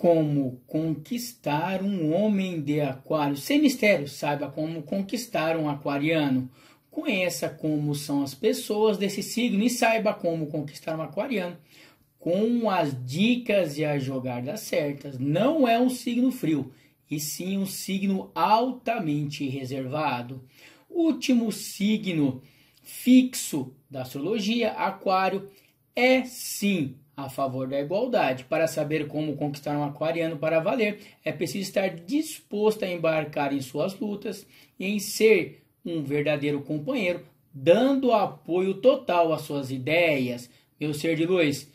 como conquistar um homem de aquário. Sem mistério, saiba como conquistar um aquariano. Conheça como são as pessoas desse signo e saiba como conquistar um aquariano. Com as dicas e as jogadas certas. Não é um signo frio, e sim um signo altamente reservado. Último signo fixo da astrologia, Aquário, é sim a favor da igualdade. Para saber como conquistar um aquariano para valer, é preciso estar disposto a embarcar em suas lutas e em ser um verdadeiro companheiro, dando apoio total às suas ideias. Meu ser de luz,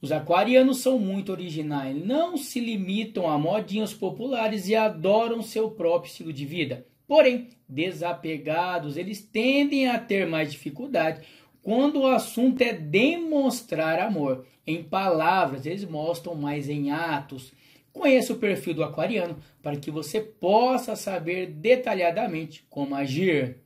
os aquarianos são muito originais, não se limitam a modinhos populares e adoram seu próprio estilo de vida. Porém, desapegados, eles tendem a ter mais dificuldade quando o assunto é demonstrar amor em palavras, eles mostram mais em atos. Conheça o perfil do aquariano para que você possa saber detalhadamente como agir.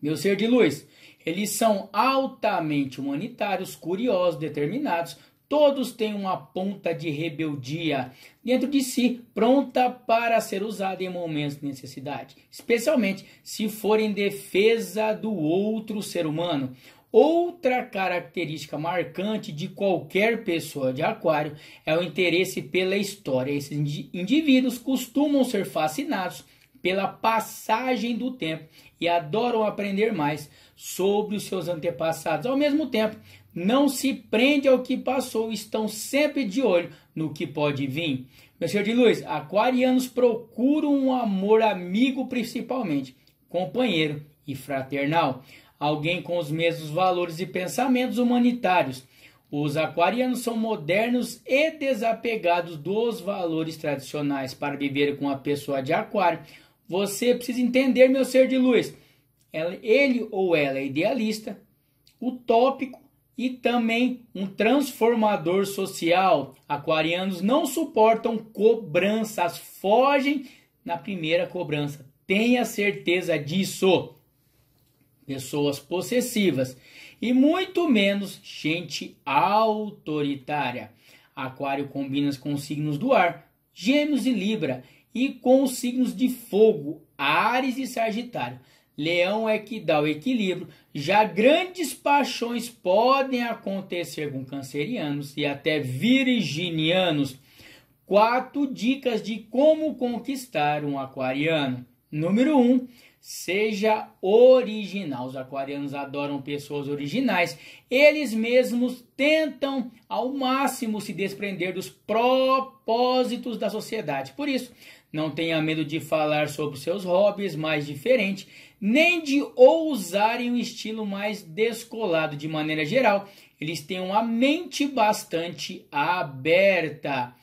Meu ser de luz, eles são altamente humanitários, curiosos, determinados. Todos têm uma ponta de rebeldia dentro de si, pronta para ser usada em momentos de necessidade, especialmente se for em defesa do outro ser humano. Outra característica marcante de qualquer pessoa de Aquário é o interesse pela história. Esses indivíduos costumam ser fascinados pela passagem do tempo e adoram aprender mais sobre os seus antepassados. Ao mesmo tempo, não se prende ao que passou, estão sempre de olho no que pode vir. Meu senhor de luz, aquarianos procuram um amor amigo principalmente, companheiro e fraternal alguém com os mesmos valores e pensamentos humanitários. Os aquarianos são modernos e desapegados dos valores tradicionais. Para viver com a pessoa de aquário, você precisa entender, meu ser de luz. Ele ou ela é idealista, utópico e também um transformador social. Aquarianos não suportam cobranças, fogem na primeira cobrança. Tenha certeza disso pessoas possessivas e muito menos gente autoritária. Aquário combina com os signos do ar, Gêmeos e Libra, e com os signos de fogo, Ares e Sagitário. Leão é que dá o equilíbrio. Já grandes paixões podem acontecer com cancerianos e até virginianos. Quatro dicas de como conquistar um aquariano. Número 1. Um, seja original. Os aquarianos adoram pessoas originais. Eles mesmos tentam ao máximo se desprender dos propósitos da sociedade. Por isso, não tenha medo de falar sobre seus hobbies mais diferentes, nem de ousarem um estilo mais descolado. De maneira geral, eles têm uma mente bastante aberta.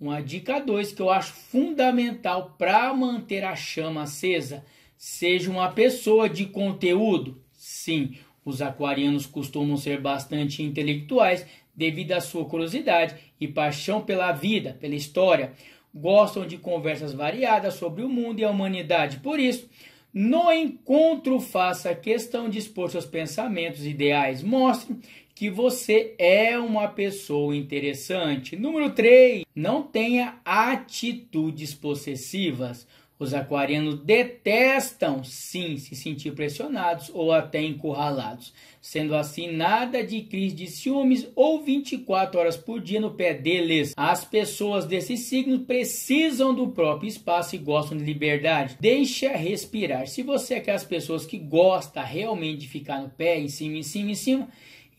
Uma dica 2 que eu acho fundamental para manter a chama acesa: seja uma pessoa de conteúdo. Sim, os aquarianos costumam ser bastante intelectuais devido à sua curiosidade e paixão pela vida, pela história. Gostam de conversas variadas sobre o mundo e a humanidade. Por isso, no encontro, faça questão de expor seus pensamentos ideais. Mostre que você é uma pessoa interessante. Número 3, não tenha atitudes possessivas. Os aquarianos detestam, sim, se sentir pressionados ou até encurralados. Sendo assim, nada de crise de ciúmes ou 24 horas por dia no pé deles. As pessoas desse signo precisam do próprio espaço e gostam de liberdade. Deixa respirar. Se você é aquelas pessoas que gosta realmente de ficar no pé, em cima, em cima, em cima,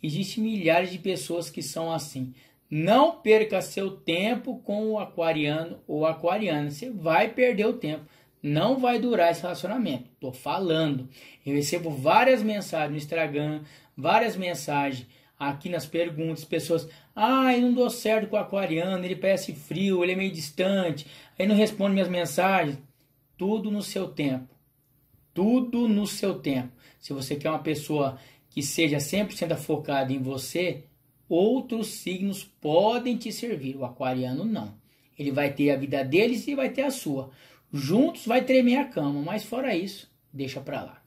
existem milhares de pessoas que são assim. Não perca seu tempo com o aquariano ou aquariana. Você vai perder o tempo. Não vai durar esse relacionamento. Tô falando. Eu recebo várias mensagens no Instagram, várias mensagens aqui nas perguntas, pessoas, ah, eu não dou certo com o aquariano, ele parece frio, ele é meio distante, ele não responde minhas mensagens. Tudo no seu tempo. Tudo no seu tempo. Se você quer uma pessoa que seja 100% focada em você, outros signos podem te servir, o aquariano não. Ele vai ter a vida deles e vai ter a sua. Juntos vai tremer a cama, mas fora isso, deixa para lá.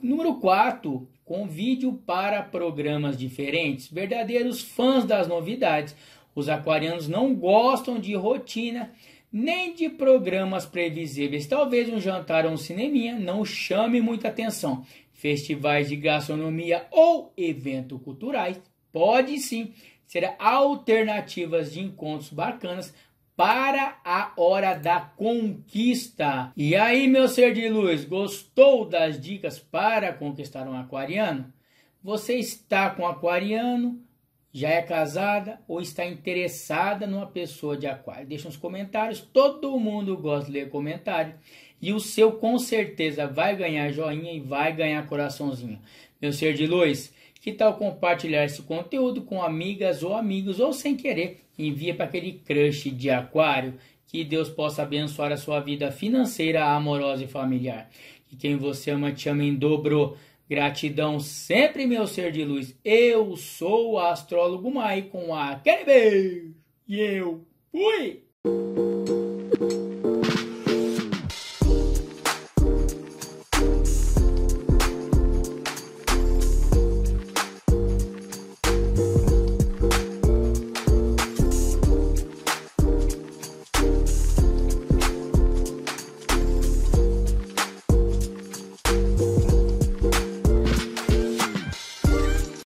Número 4, convide-o para programas diferentes. Verdadeiros fãs das novidades. Os aquarianos não gostam de rotina, nem de programas previsíveis. Talvez um jantar ou um cineminha não chame muita atenção. Festivais de gastronomia ou eventos culturais pode sim ser alternativas de encontros bacanas para a hora da conquista. E aí, meu ser de luz, gostou das dicas para conquistar um aquariano? Você está com um aquariano, já é casada ou está interessada numa pessoa de aquário? Deixa nos comentários, todo mundo gosta de ler comentário. E o seu com certeza vai ganhar joinha e vai ganhar coraçãozinho. Meu ser de luz, que tal compartilhar esse conteúdo com amigas ou amigos ou sem querer? Envia para aquele crush de aquário. Que Deus possa abençoar a sua vida financeira, amorosa e familiar. Que quem você ama te ama em dobro. Gratidão sempre, meu ser de luz. Eu sou o astrólogo Maicon, aquele E eu fui!